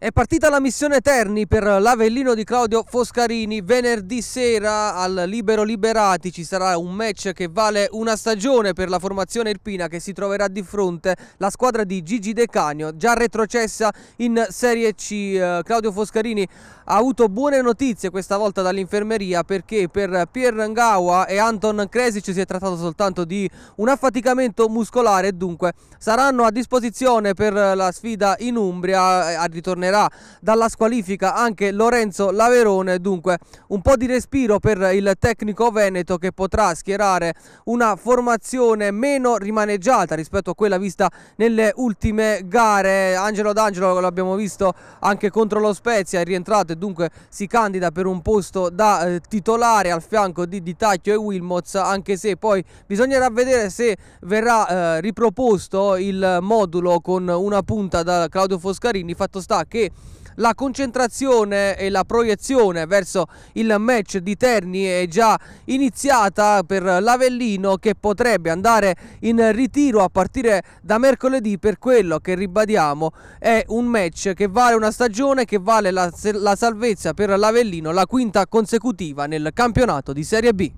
È partita la missione Terni per l'Avellino di Claudio Foscarini. Venerdì sera al Libero Liberati ci sarà un match che vale una stagione per la formazione irpina che si troverà di fronte la squadra di Gigi De Canio, già retrocessa in Serie C. Eh, Claudio Foscarini ha avuto buone notizie questa volta dall'infermeria perché per Pier Ngawa e Anton Kresic si è trattato soltanto di un affaticamento muscolare e dunque saranno a disposizione per la sfida in Umbria eh, a ritornare allontanerà dalla squalifica anche Lorenzo Laverone, dunque un po' di respiro per il tecnico Veneto che potrà schierare una formazione meno rimaneggiata rispetto a quella vista nelle ultime gare. Angelo D'Angelo l'abbiamo visto anche contro lo Spezia, è rientrato e dunque si candida per un posto da eh, titolare al fianco di Ditacchio e Wilmots, anche se poi bisognerà vedere se verrà eh, riproposto il modulo con una punta da Claudio Foscarini, fatto sta che che la concentrazione e la proiezione verso il match di Terni è già iniziata per l'Avellino che potrebbe andare in ritiro a partire da mercoledì per quello che ribadiamo è un match che vale una stagione che vale la, la salvezza per l'Avellino la quinta consecutiva nel campionato di Serie B.